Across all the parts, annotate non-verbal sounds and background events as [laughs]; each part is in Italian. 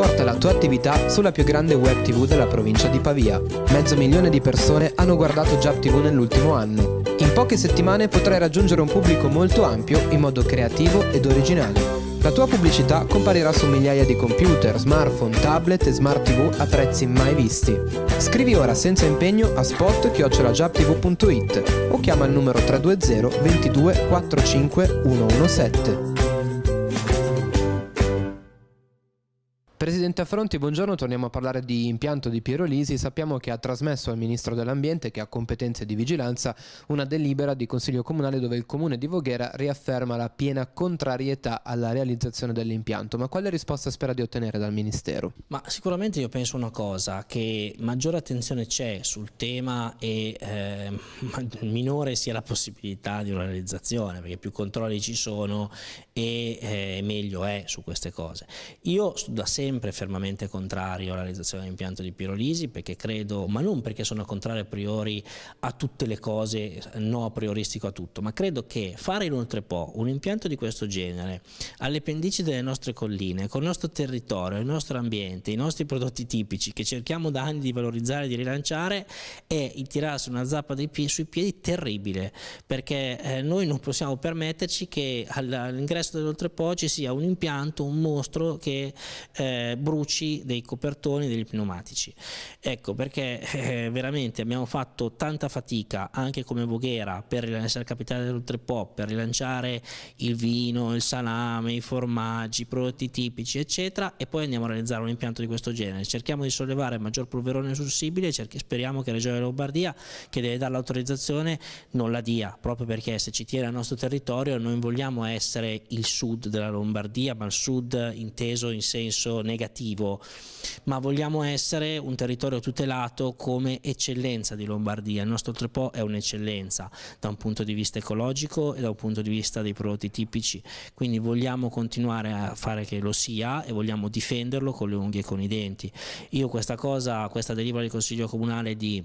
porta la tua attività sulla più grande web TV della provincia di Pavia. Mezzo milione di persone hanno guardato Jab TV nell'ultimo anno. In poche settimane potrai raggiungere un pubblico molto ampio in modo creativo ed originale. La tua pubblicità comparirà su migliaia di computer, smartphone, tablet e smart TV a prezzi mai visti. Scrivi ora senza impegno a spot o chiama il numero 320 22 45 117. Presidente Affronti, buongiorno, torniamo a parlare di impianto di Piero Lisi. Sappiamo che ha trasmesso al Ministro dell'Ambiente, che ha competenze di vigilanza, una delibera di Consiglio Comunale dove il Comune di Voghera riafferma la piena contrarietà alla realizzazione dell'impianto. Ma quale risposta spera di ottenere dal Ministero? Ma sicuramente io penso una cosa, che maggiore attenzione c'è sul tema e eh, [laughs] minore sia la possibilità di una realizzazione, perché più controlli ci sono e eh, meglio è su queste cose. Io da sempre sempre fermamente contrario alla realizzazione dell'impianto di Pirolisi perché credo, ma non perché sono contrario a priori a tutte le cose, no a prioristico a tutto, ma credo che fare inoltre po' un impianto di questo genere alle pendici delle nostre colline, col nostro territorio, il nostro ambiente, i nostri prodotti tipici che cerchiamo da anni di valorizzare e di rilanciare è il tirarsi una zappa pie sui piedi terribile perché eh, noi non possiamo permetterci che all'ingresso dell'oltrepo ci sia un impianto, un mostro che eh, eh, bruci dei copertoni degli pneumatici. Ecco perché eh, veramente abbiamo fatto tanta fatica anche come Voghera per essere capitale dell'Oltrepop, per rilanciare il vino, il salame, i formaggi, i prodotti tipici eccetera e poi andiamo a realizzare un impianto di questo genere. Cerchiamo di sollevare il maggior polverone possibile, speriamo che la Regione Lombardia che deve dare l'autorizzazione non la dia proprio perché se ci tiene al nostro territorio noi vogliamo essere il sud della Lombardia ma il sud inteso in senso negativo, ma vogliamo essere un territorio tutelato come eccellenza di Lombardia. Il nostro Trepo è un'eccellenza da un punto di vista ecologico e da un punto di vista dei prodotti tipici, quindi vogliamo continuare a fare che lo sia e vogliamo difenderlo con le unghie e con i denti. Io questa cosa, questa deriva del Consiglio Comunale di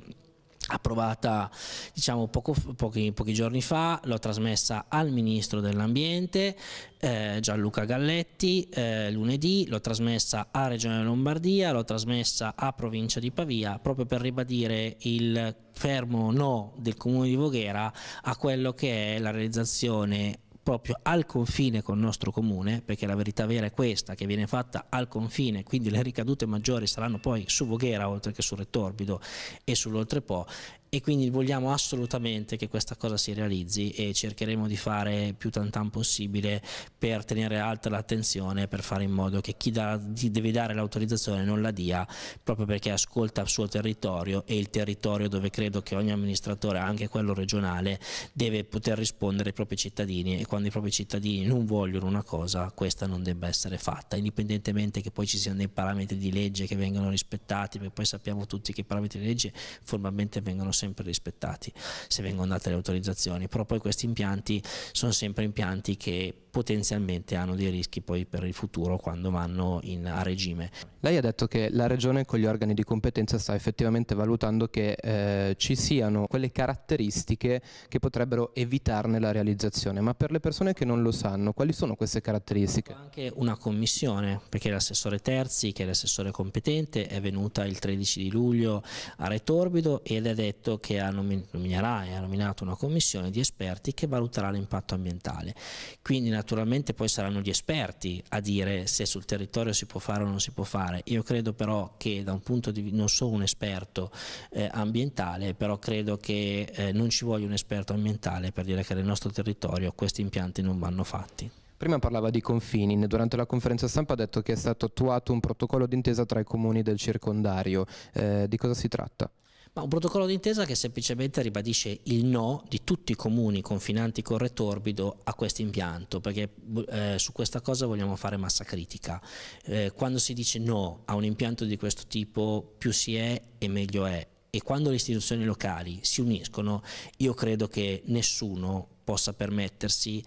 approvata diciamo poco, pochi, pochi, giorni fa, l'ho trasmessa al Ministro dell'Ambiente eh, Gianluca Galletti eh, lunedì, l'ho trasmessa a Regione Lombardia, l'ho trasmessa a Provincia di Pavia proprio per ribadire il fermo no del Comune di Voghera a quello che è la realizzazione proprio al confine con il nostro comune, perché la verità vera è questa, che viene fatta al confine, quindi le ricadute maggiori saranno poi su Voghera oltre che su Rettorbido e sull'Oltrepo e quindi vogliamo assolutamente che questa cosa si realizzi e cercheremo di fare più tantan possibile per tenere alta l'attenzione, per fare in modo che chi, da, chi deve dare l'autorizzazione non la dia proprio perché ascolta il suo territorio e il territorio dove credo che ogni amministratore, anche quello regionale, deve poter rispondere ai propri cittadini e quando i propri cittadini non vogliono una cosa questa non debba essere fatta, indipendentemente che poi ci siano dei parametri di legge che vengano rispettati, perché poi sappiamo tutti che i parametri di legge formalmente vengono sempre sempre rispettati se vengono date le autorizzazioni, però poi questi impianti sono sempre impianti che potenzialmente hanno dei rischi poi per il futuro quando vanno in, a regime. Lei ha detto che la Regione con gli organi di competenza sta effettivamente valutando che eh, ci siano quelle caratteristiche che potrebbero evitarne la realizzazione, ma per le persone che non lo sanno, quali sono queste caratteristiche? Anche una commissione, perché l'assessore Terzi, che è l'assessore competente, è venuta il 13 di luglio a Retorbido ed ha detto che ha nominerà ha nominato una commissione di esperti che valuterà l'impatto ambientale. Quindi naturalmente poi saranno gli esperti a dire se sul territorio si può fare o non si può fare. Io credo però che da un punto di vista, non sono un esperto eh, ambientale, però credo che eh, non ci voglia un esperto ambientale per dire che nel nostro territorio questi impianti non vanno fatti. Prima parlava di confini, durante la conferenza stampa ha detto che è stato attuato un protocollo d'intesa tra i comuni del circondario, eh, di cosa si tratta? ma un protocollo d'intesa che semplicemente ribadisce il no di tutti i comuni confinanti con Retorbido a questo impianto, perché eh, su questa cosa vogliamo fare massa critica. Eh, quando si dice no a un impianto di questo tipo, più si è e meglio è. E quando le istituzioni locali si uniscono, io credo che nessuno possa permettersi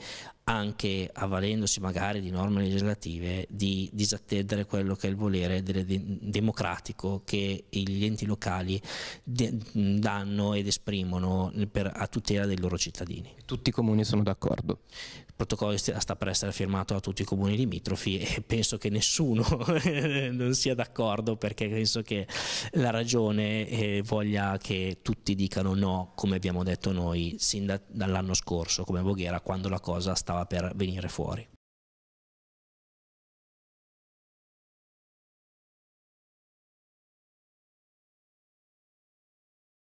anche avvalendosi magari di norme legislative, di disattendere quello che è il volere democratico che gli enti locali danno ed esprimono per, a tutela dei loro cittadini. Tutti i comuni sono d'accordo? Il protocollo sta per essere firmato da tutti i comuni limitrofi e [laughs] penso che nessuno [laughs] non sia d'accordo perché penso che la ragione eh, voglia che tutti dicano no, come abbiamo detto noi sin da, dall'anno scorso come Voghera quando la cosa stava bastava per venire fuori.